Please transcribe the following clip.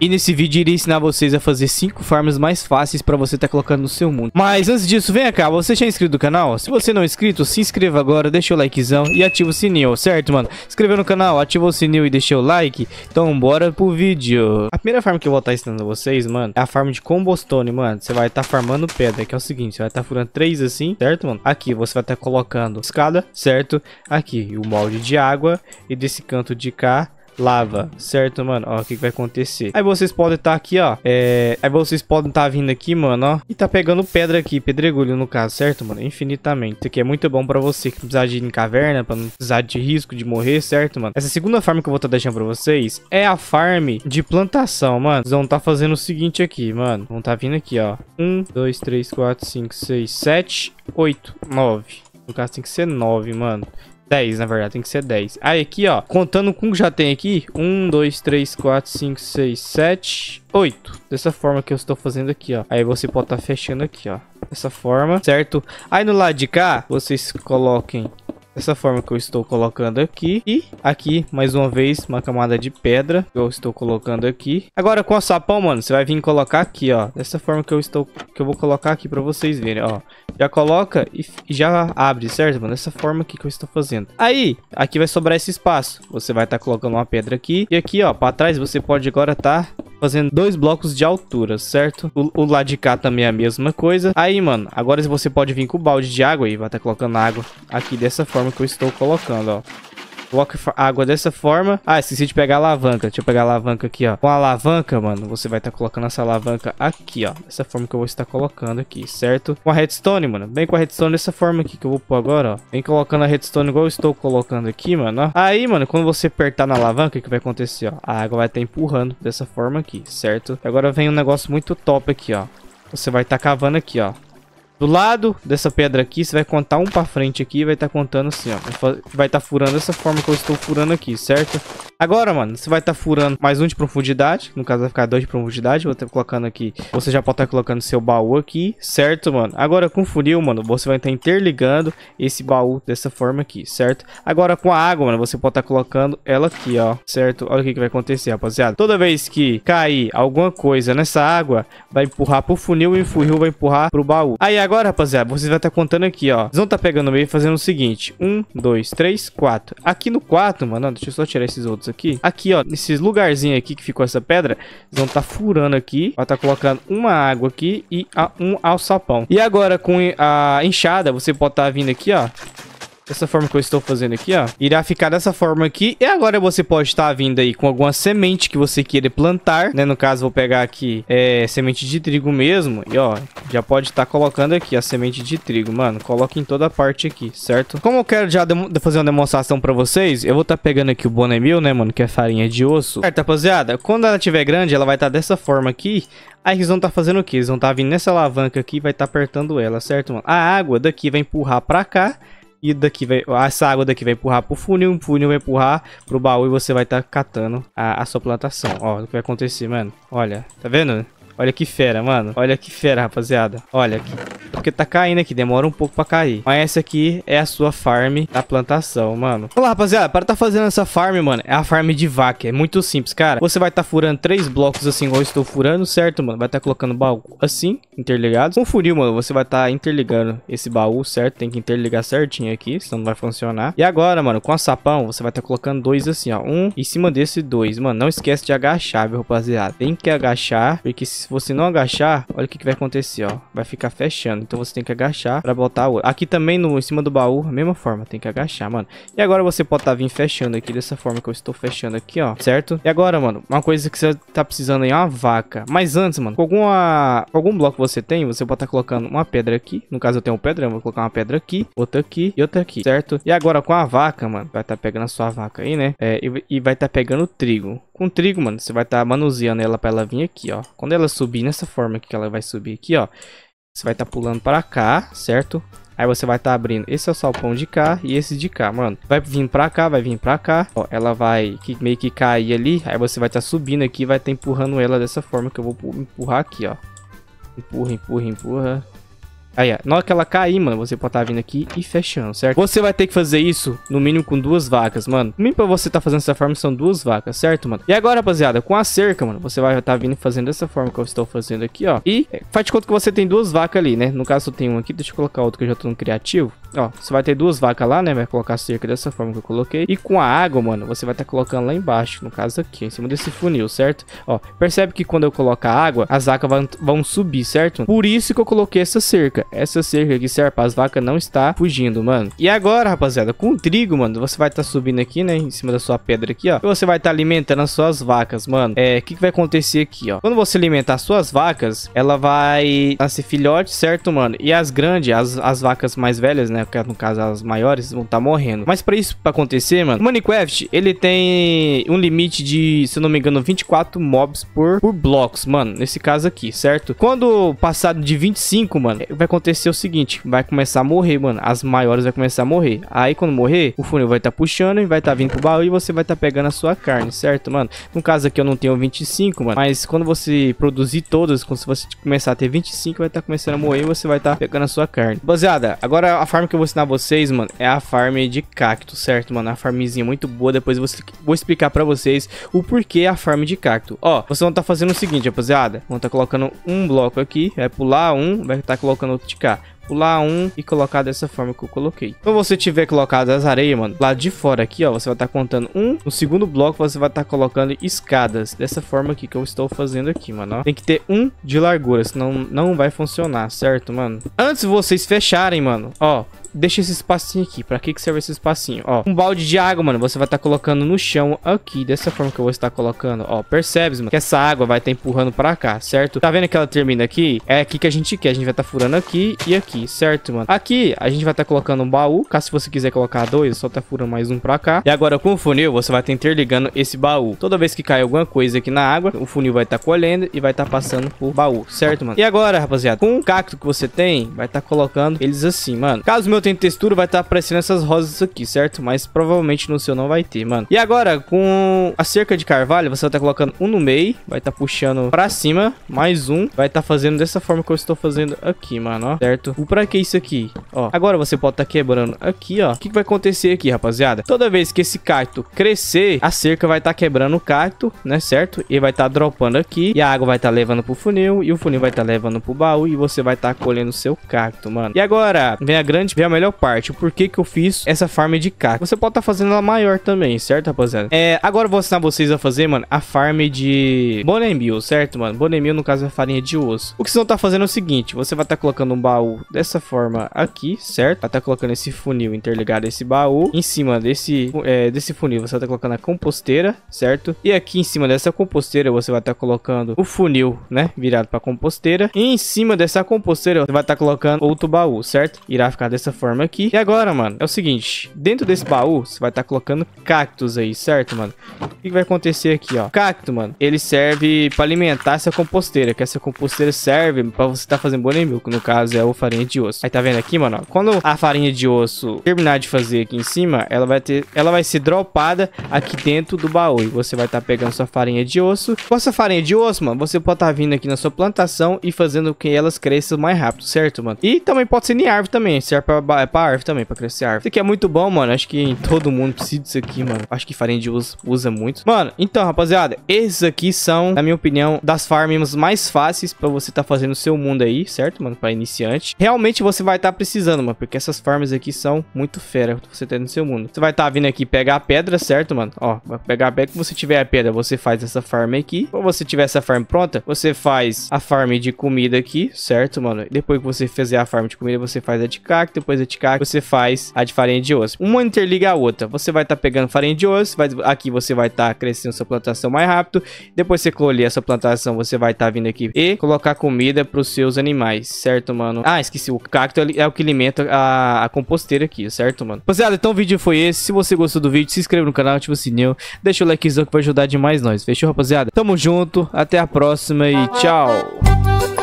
E nesse vídeo irei ensinar vocês a fazer 5 farms mais fáceis para você estar tá colocando no seu mundo. Mas antes disso, vem cá, você já é inscrito no canal? Se você não é inscrito, se inscreva agora, deixa o likezão e ativa o sininho, certo mano? inscreveu no canal, ativa o sininho e deixa o like, então bora pro vídeo. A primeira farm que eu vou estar tá ensinando vocês, mano, é a farm de combostone, mano. Você vai estar tá farmando pedra, que é o seguinte, você vai estar tá furando 3 assim, certo mano? Aqui você vai estar tá colocando escada, certo? Aqui o molde de água e desse canto de cá lava, certo, mano? Ó, o que, que vai acontecer? Aí vocês podem estar tá aqui, ó. É... Aí vocês podem estar tá vindo aqui, mano, ó. E tá pegando pedra aqui, pedregulho no caso, certo, mano? Infinitamente. Isso aqui é muito bom pra você que precisar de ir em caverna, pra não precisar de risco de morrer, certo, mano? Essa segunda farm que eu vou estar tá deixando pra vocês é a farm de plantação, mano. Vocês vão estar tá fazendo o seguinte aqui, mano. Vão estar tá vindo aqui, ó. Um, dois, três, quatro, cinco, seis, sete, oito, nove. No caso tem que ser nove, mano. 10, na verdade, tem que ser 10. Aí aqui, ó, contando com o que já tem aqui, 1, 2, 3, 4, 5, 6, 7, 8. Dessa forma que eu estou fazendo aqui, ó. Aí você pode estar tá fechando aqui, ó. Dessa forma, certo? Aí no lado de cá, vocês coloquem dessa forma que eu estou colocando aqui. E aqui, mais uma vez, uma camada de pedra que eu estou colocando aqui. Agora, com o sapão, mano, você vai vir colocar aqui, ó. Dessa forma que eu estou, que eu vou colocar aqui pra vocês verem, ó. Já coloca e, e já abre, certo, mano? Dessa forma aqui que eu estou fazendo. Aí, aqui vai sobrar esse espaço. Você vai estar tá colocando uma pedra aqui. E aqui, ó, pra trás, você pode agora estar tá fazendo dois blocos de altura, certo? O, o lado de cá também é a mesma coisa. Aí, mano, agora você pode vir com o balde de água e vai estar tá colocando água aqui dessa forma que eu estou colocando, ó. Bloque água dessa forma. Ah, esqueci de pegar a alavanca. Deixa eu pegar a alavanca aqui, ó. Com a alavanca, mano, você vai estar tá colocando essa alavanca aqui, ó. Dessa forma que eu vou estar colocando aqui, certo? Com a redstone, mano. Bem com a redstone dessa forma aqui que eu vou pôr agora, ó. Vem colocando a redstone igual eu estou colocando aqui, mano, ó. Aí, mano, quando você apertar na alavanca, o que vai acontecer, ó? A água vai estar tá empurrando dessa forma aqui, certo? E agora vem um negócio muito top aqui, ó. Você vai estar tá cavando aqui, ó. Do lado dessa pedra aqui, você vai contar um pra frente aqui e vai estar tá contando assim, ó. Vai estar tá furando dessa forma que eu estou furando aqui, certo? Agora, mano, você vai estar tá furando mais um de profundidade. No caso, vai ficar dois de profundidade. Vou estar tá colocando aqui. Você já pode estar tá colocando seu baú aqui, certo, mano? Agora, com o funil, mano, você vai estar tá interligando esse baú dessa forma aqui, certo? Agora, com a água, mano, você pode estar colocando ela aqui, ó, certo? Olha o que, que vai acontecer, rapaziada. Toda vez que cair alguma coisa nessa água, vai empurrar pro funil e o funil vai empurrar pro baú. Aí, agora agora, rapaziada, vocês vão estar contando aqui, ó. Vocês vão estar pegando o meio e fazendo o seguinte. Um, dois, três, quatro. Aqui no quatro, mano, deixa eu só tirar esses outros aqui. Aqui, ó, nesses lugarzinhos aqui que ficou essa pedra, vocês vão estar furando aqui. Vai estar colocando uma água aqui e a, um alçapão. E agora, com a enxada, você pode estar vindo aqui, ó dessa forma que eu estou fazendo aqui, ó, irá ficar dessa forma aqui. E agora você pode estar vindo aí com alguma semente que você queira plantar, né? No caso, vou pegar aqui é, semente de trigo mesmo. E, ó, já pode estar colocando aqui a semente de trigo, mano. Coloca em toda a parte aqui, certo? Como eu quero já fazer uma demonstração pra vocês, eu vou estar tá pegando aqui o mil, né, mano? Que é farinha de osso. Certo, rapaziada? Quando ela estiver grande, ela vai estar tá dessa forma aqui. Aí eles vão estar tá fazendo o quê? Eles vão estar vindo nessa alavanca aqui e vai estar apertando ela, certo, mano? A água daqui vai empurrar pra cá e daqui vai, essa água daqui vai empurrar pro funil, o funil vai empurrar pro baú e você vai estar tá catando a, a sua plantação. Ó, o que vai acontecer, mano. Olha, tá vendo? Olha que fera, mano. Olha que fera, rapaziada. Olha aqui. Porque tá caindo aqui, demora um pouco pra cair. Mas essa aqui é a sua farm da plantação, mano. Olá, lá, rapaziada. Para tá fazendo essa farm, mano, é a farm de vaca. É muito simples, cara. Você vai tá furando três blocos assim, igual eu estou furando, certo, mano? Vai tá colocando baú assim, interligados. Com funil, mano, você vai tá interligando esse baú, certo? Tem que interligar certinho aqui, senão não vai funcionar. E agora, mano, com a sapão, você vai tá colocando dois assim, ó. Um em cima desse dois. Mano, não esquece de agachar, viu, rapaziada? Tem que agachar, porque se se você não agachar, olha o que, que vai acontecer, ó. Vai ficar fechando. Então você tem que agachar pra botar o... Aqui também, no, em cima do baú, mesma forma. Tem que agachar, mano. E agora você pode tá vir fechando aqui dessa forma que eu estou fechando aqui, ó. Certo? E agora, mano, uma coisa que você tá precisando aí é uma vaca. Mas antes, mano, com alguma, algum bloco que você tem, você pode tá colocando uma pedra aqui. No caso, eu tenho pedra, pedrão. vou colocar uma pedra aqui, outra aqui e outra aqui, certo? E agora com a vaca, mano, vai tá pegando a sua vaca aí, né? É, e, e vai tá pegando trigo com trigo, mano. Você vai estar tá manuseando ela para ela vir aqui, ó. Quando ela subir nessa forma que ela vai subir aqui, ó. Você vai estar tá pulando para cá, certo? Aí você vai estar tá abrindo esse é o salpão de cá e esse de cá, mano. Vai vir para cá, vai vir para cá. Ó, ela vai que, meio que cair ali. Aí você vai estar tá subindo aqui vai estar tá empurrando ela dessa forma que eu vou empurrar aqui, ó. Empurra, empurra, empurra. Aí, ó. Na hora que ela cair, mano, você pode estar tá vindo aqui e fechando, certo? Você vai ter que fazer isso, no mínimo, com duas vacas, mano. No mínimo pra você estar tá fazendo dessa forma são duas vacas, certo, mano? E agora, rapaziada, com a cerca, mano, você vai estar tá vindo fazendo dessa forma que eu estou fazendo aqui, ó. E é, faz de conta que você tem duas vacas ali, né? No caso, eu tenho uma aqui. Deixa eu colocar outro que eu já tô no criativo. Ó, você vai ter duas vacas lá, né? Vai colocar a cerca dessa forma que eu coloquei. E com a água, mano, você vai estar tá colocando lá embaixo, no caso aqui, em cima desse funil, certo? Ó, percebe que quando eu colocar água, as vacas vão, vão subir, certo? Por isso que eu coloquei essa cerca essa cerca aqui serve as vacas não está fugindo, mano. E agora, rapaziada, com o trigo, mano, você vai estar tá subindo aqui, né, em cima da sua pedra aqui, ó. E você vai estar tá alimentando as suas vacas, mano. É, o que, que vai acontecer aqui, ó? Quando você alimentar as suas vacas, ela vai nascer filhote, certo, mano? E as grandes, as, as vacas mais velhas, né, que no caso as maiores, vão estar tá morrendo. Mas para isso pra acontecer, mano, o Minecraft, ele tem um limite de, se eu não me engano, 24 mobs por, por blocos, mano, nesse caso aqui, certo? Quando passado de 25, mano, vai acontecer acontecer o seguinte: vai começar a morrer, mano. As maiores vai começar a morrer. Aí quando morrer, o funil vai estar tá puxando e vai estar tá vindo pro baú e você vai estar tá pegando a sua carne, certo, mano? No caso aqui eu não tenho 25, mano. Mas quando você produzir todas, quando você começar a ter 25, vai estar tá começando a morrer e você vai estar tá pegando a sua carne. Baseada, agora a farm que eu vou ensinar vocês, mano, é a farm de cacto, certo, mano? A farmzinha muito boa. Depois eu vou, vou explicar pra vocês o porquê a farm de cacto. Ó, vocês vão estar tá fazendo o seguinte, rapaziada. Vão estar colocando um bloco aqui, vai pular um, vai estar colocando cá. Pular um e colocar dessa forma que eu coloquei. Quando então, você tiver colocado as areias, mano, lá de fora aqui, ó, você vai estar tá contando um. No segundo bloco, você vai estar tá colocando escadas. Dessa forma aqui que eu estou fazendo aqui, mano, ó. Tem que ter um de largura, senão não vai funcionar, certo, mano? Antes de vocês fecharem, mano, ó, deixa esse espacinho aqui. Pra que que serve esse espacinho? Ó, um balde de água, mano, você vai estar tá colocando no chão aqui, dessa forma que eu vou estar colocando. Ó, percebes, mano, que essa água vai estar tá empurrando pra cá, certo? Tá vendo que ela termina aqui? É aqui que a gente quer. A gente vai estar tá furando aqui e aqui, certo, mano? Aqui, a gente vai estar tá colocando um baú. Caso você quiser colocar dois, só tá furando mais um pra cá. E agora, com o funil, você vai estar tá interligando esse baú. Toda vez que cai alguma coisa aqui na água, o funil vai estar tá colhendo e vai estar passando por baú, certo, mano? E agora, rapaziada, com o cacto que você tem, vai estar colocando eles assim, mano. Caso meu eu tenho textura, vai estar tá aparecendo essas rosas aqui, certo? Mas provavelmente no seu não vai ter, mano. E agora, com a cerca de carvalho, você vai estar tá colocando um no meio, vai estar tá puxando pra cima, mais um. Vai estar tá fazendo dessa forma que eu estou fazendo aqui, mano, ó, certo? O pra que isso aqui? Ó, agora você pode estar tá quebrando aqui, ó. O que, que vai acontecer aqui, rapaziada? Toda vez que esse cacto crescer, a cerca vai estar tá quebrando o cacto, né, certo? E vai estar dropando aqui, e a água vai estar levando pro funil, e o funil vai estar levando pro baú, e você vai estar colhendo o seu cacto, mano. E agora, vem a grande... Vem a a melhor parte. Por que que eu fiz essa farm de caca? Você pode estar tá fazendo ela maior também, certo, rapaziada? É, agora eu vou ensinar vocês a fazer, mano, a farm de bonemil, certo, mano? Bonemil, no caso, é farinha de osso. O que vocês vão estar tá fazendo é o seguinte, você vai estar tá colocando um baú dessa forma aqui, certo? Vai estar tá colocando esse funil interligado a esse baú. Em cima desse, é, desse funil, você vai estar tá colocando a composteira, certo? E aqui em cima dessa composteira, você vai estar tá colocando o funil, né, virado pra composteira. E em cima dessa composteira, você vai estar colocando outro baú, certo? Irá ficar dessa forma aqui. E agora, mano, é o seguinte. Dentro desse baú, você vai estar tá colocando cactos aí, certo, mano? O que, que vai acontecer aqui, ó? Cacto, mano, ele serve para alimentar essa composteira, que essa composteira serve para você estar tá fazendo Que no caso é o farinha de osso. Aí tá vendo aqui, mano, quando a farinha de osso terminar de fazer aqui em cima, ela vai ter, ela vai ser dropada aqui dentro do baú e você vai estar tá pegando sua farinha de osso. Com essa farinha de osso, mano, você pode estar tá vindo aqui na sua plantação e fazendo com que elas cresçam mais rápido, certo, mano? E também pode ser em árvore também, serve pra é pra árvore também, pra crescer árvore. Isso aqui é muito bom, mano. Acho que todo mundo precisa disso aqui, mano. Acho que farinha de uso usa muito. Mano, então, rapaziada, esses aqui são, na minha opinião, das farms mais fáceis pra você tá fazendo o seu mundo aí, certo, mano? Pra iniciante. Realmente você vai estar tá precisando, mano, porque essas farms aqui são muito fera pra você ter no seu mundo. Você vai estar tá vindo aqui pegar a pedra, certo, mano? Ó, vai pegar a pedra. Se você tiver a pedra, você faz essa farm aqui. Quando você tiver essa farm pronta, você faz a farm de comida aqui, certo, mano? Depois que você fizer a farm de comida, você faz a de cacto, depois faz o você faz a de farinha de osso. Uma interliga a outra. Você vai estar tá pegando farinha de osso, vai, aqui você vai estar tá crescendo sua plantação mais rápido. Depois você colher essa plantação, você vai estar tá vindo aqui e colocar comida para os seus animais, certo, mano? Ah, esqueci, o cacto é o que alimenta a, a composteira aqui, certo, mano? Rapaziada, então o vídeo foi esse. Se você gostou do vídeo, se inscreva no canal, ativa o sininho, deixa o likezão que vai ajudar demais nós. Fechou, rapaziada? Tamo junto, até a próxima e tchau!